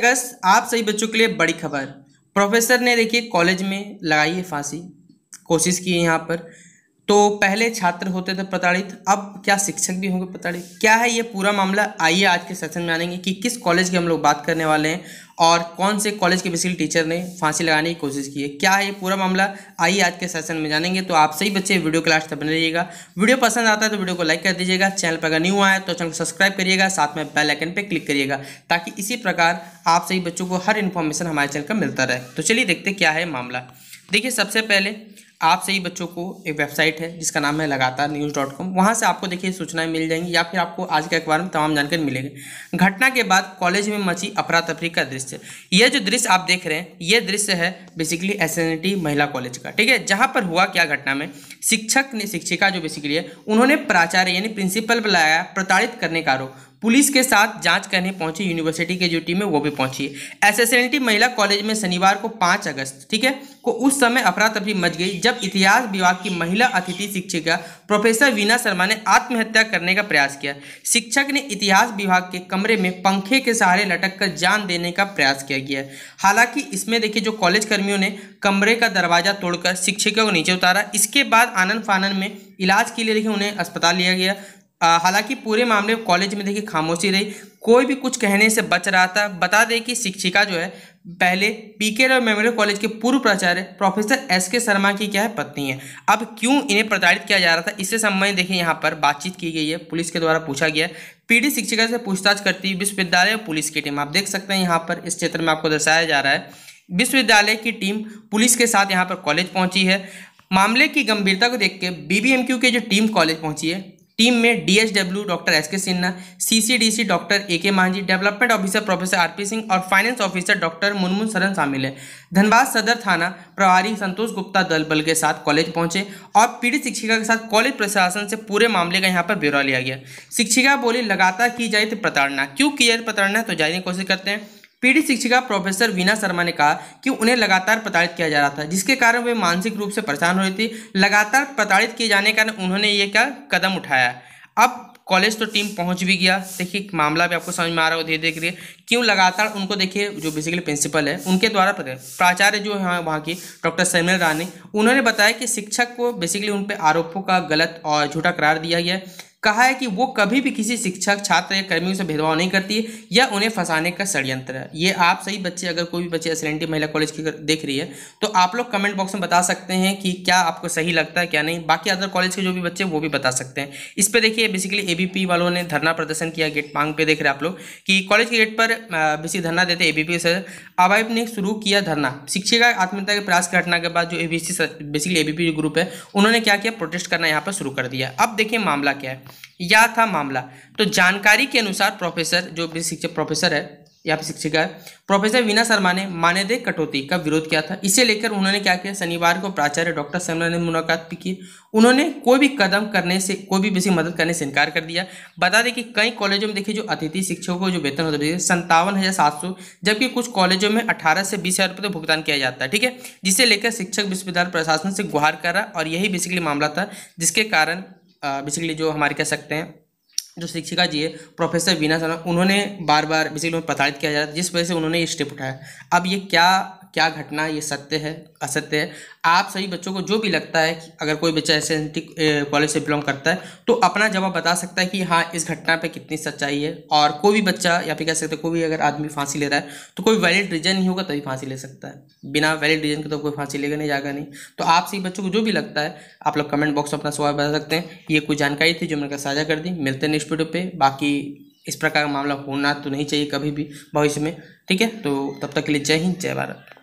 अगस्त आप सही बच्चों के लिए बड़ी खबर प्रोफेसर ने देखिए कॉलेज में लगाई है फांसी कोशिश की है यहाँ पर तो पहले छात्र होते थे प्रताड़ित अब क्या शिक्षक भी होंगे प्रताड़ित क्या है ये पूरा मामला आइए आज के सेशन में आनेंगे कि किस कॉलेज की हम लोग बात करने वाले हैं और कौन से कॉलेज के बेसिकली टीचर ने फांसी लगाने की कोशिश की है क्या है ये पूरा मामला आइए आज के सेशन में जानेंगे तो आप सही बच्चे वीडियो क्लास तक बने रहिएगा वीडियो पसंद आता है तो वीडियो को लाइक कर दीजिएगा चैनल पर अगर न्यू आए तो चैनल को सब्सक्राइब करिएगा साथ में बेल आइकन पर क्लिक करिएगा ताकि इसी प्रकार आप सही बच्चों को हर इन्फॉर्मेशन हमारे चैनल का मिलता रहे तो चलिए देखते क्या है मामला देखिए सबसे पहले आप सही बच्चों को एक वेबसाइट है जिसका नाम है लगातार न्यूज़ डॉट कॉम वहाँ से आपको देखिए सूचनाएं मिल जाएंगी या फिर आपको आज के अखबार में तमाम जानकारी मिलेगी घटना के बाद कॉलेज में मची अपरा तफरी का दृश्य यह जो दृश्य आप देख रहे हैं यह दृश्य है बेसिकली एस महिला कॉलेज का ठीक है जहाँ पर हुआ क्या घटना में शिक्षक ने शिक्षिका जो बेसिकली है उन्होंने प्राचार्य यानी प्रिंसिपल पर लगाया प्रताड़ित करने का आरोप पुलिस के साथ जांच करने पहुंची यूनिवर्सिटी के जो टीम है वो भी पहुंची है एसएसएलटी महिला कॉलेज में शनिवार को पांच अगस्त ठीक है को उस समय तफरी मच गई जब इतिहास विभाग की महिला अतिथि शिक्षिका प्रोफेसर वीना शर्मा ने आत्महत्या करने का प्रयास किया शिक्षक ने इतिहास विभाग के कमरे में पंखे के सहारे लटक कर जान देने का प्रयास किया गया हालांकि इसमें देखिए जो कॉलेज कर्मियों ने कमरे का दरवाजा तोड़कर शिक्षिका को नीचे उतारा इसके बाद आनंद फानन में इलाज के लिए देखिए उन्हें अस्पताल लिया गया हालांकि पूरे मामले कॉलेज में देखिए खामोशी रही कोई भी कुछ कहने से बच रहा था बता दें कि शिक्षिका जो है पहले पीके और मेमोरियल कॉलेज के पूर्व प्राचार्य प्रोफेसर एस के शर्मा की क्या है पत्नी है अब क्यों इन्हें प्रताड़ित किया जा रहा था इससे संबंधित देखिए यहाँ पर बातचीत की गई है पुलिस के द्वारा पूछा गया पीड़ित शिक्षिका से पूछताछ करती विश्वविद्यालय और पुलिस की टीम आप देख सकते हैं यहाँ पर इस क्षेत्र में आपको दर्शाया जा रहा है विश्वविद्यालय की टीम पुलिस के साथ यहाँ पर कॉलेज पहुंची है मामले की गंभीरता को देख के बी की जो टीम कॉलेज पहुंची है टीम में डीएचडब्ल्यू डॉक्टर एस के Sinha CCDC doctor A K Manjhi development officer professor R P Singh और finance officer doctor Munmun Saran शामिल है धनबाद सदर थाना प्रभारी संतोष गुप्ता दल बल के साथ कॉलेज पहुंचे और पीड़ित शिक्षिका के साथ कॉलेज प्रशासन से पूरे मामले का यहाँ पर ब्यौरा लिया गया शिक्षिका बोली लगातार की जाए तो प्रताड़ना क्यों की जाए प्रताड़ना तो जाने की कोशिश करते हैं पीड़ित शिक्षिका प्रोफेसर वीना शर्मा ने कहा कि उन्हें लगातार प्रताड़ित किया जा रहा था जिसके कारण वे मानसिक रूप से परेशान हो रही थी लगातार प्रताड़ित किए जाने के कारण उन्होंने ये क्या कदम उठाया अब कॉलेज तो टीम पहुंच भी गया देखिए मामला भी आपको समझ में आ रहा हो धीरे धीरे करिए क्यों लगातार उनको देखिए जो बेसिकली प्रिंसिपल है उनके द्वारा प्राचार्य जो है वहाँ की डॉक्टर सैमिल रानी उन्होंने बताया कि शिक्षक को बेसिकली उन पर आरोपों का गलत और झूठा करार दिया गया कहा है कि वो कभी भी किसी शिक्षक छात्र या कर्मियों से भेदभाव नहीं करती है या उन्हें फंसाने का षड्यंत्र है ये आप सही बच्चे अगर कोई भी बच्चे एस महिला कॉलेज की देख रही है तो आप लोग कमेंट बॉक्स में बता सकते हैं कि क्या आपको सही लगता है क्या नहीं बाकी अदर कॉलेज के जो भी बच्चे वो भी बता सकते हैं इस पर देखिए बेसिकली ए वालों ने धरना प्रदर्शन किया गेट मांग पे देख रहे आप लोग कि कॉलेज के गेट पर बेसिक धरना देते ए बी सर अब ने शुरू किया धरना शिक्षिका आत्महत्या के प्रयास घटना के बाद जो ए बेसिकली ए ग्रुप है उन्होंने क्या किया प्रोटेस्ट करना यहाँ पर शुरू कर दिया अब देखिए मामला क्या है यह था मामला तो जानकारी के अनुसार प्रोफेसर जो भी शिक्षक प्रोफेसर है या फिर शिक्षिका है प्रोफेसर वीना शर्मा ने मान्यदे कटौती का विरोध किया था इसे लेकर उन्होंने क्या किया शनिवार को प्राचार्य डॉक्टर शर्मा ने मुलाकात भी की उन्होंने कोई भी कदम करने से कोई भी बेसिक मदद करने से इनकार कर दिया बता दें कि कई कॉलेजों में देखिए जो अतिथि शिक्षकों को जो वेतन होता है संतावन हज़ार सात सौ जबकि कुछ कॉलेजों में अठारह से बीस हज़ार रुपये तो भुगतान किया जाता है ठीक है जिसे लेकर शिक्षक विश्वविद्यालय प्रशासन से गुहार कर रहा और यही बेसिकली मामला था जिसके कारण बेसिकली जो हमारे कह सकते हैं जो शिक्षिका जी है प्रोफेसर वीना सना उन्होंने बार बार बेसिकली उन्हें प्रताड़ित किया जा रहा था जिस वजह से उन्होंने ये स्टेप उठाया अब ये क्या क्या घटना ये सत्य है असत्य है आप सभी बच्चों को जो भी लगता है कि अगर कोई बच्चा एस कॉलेज से बिलोंग करता है तो अपना जवाब बता सकता है कि हाँ इस घटना पे कितनी सच्चाई है और कोई भी बच्चा या फिर कह सकते कोई भी अगर आदमी फांसी ले रहा है तो कोई वैलिड रीजन नहीं होगा तभी फांसी ले सकता है बिना वैलिड रीजन के तो कोई फांसी लेगा नहीं जाएगा नहीं तो आप सभी बच्चों को जो भी लगता है आप लोग कमेंट बॉक्स में अपना सवाल बता सकते हैं ये कोई जानकारी थी जो मैंने साझा कर दी मिलते हैं नेक्स्ट वीडियो पर बाकी इस प्रकार का मामला होना तो नहीं चाहिए कभी भी भविष्य में ठीक है तो तब तक के लिए जय हिंद जय भारत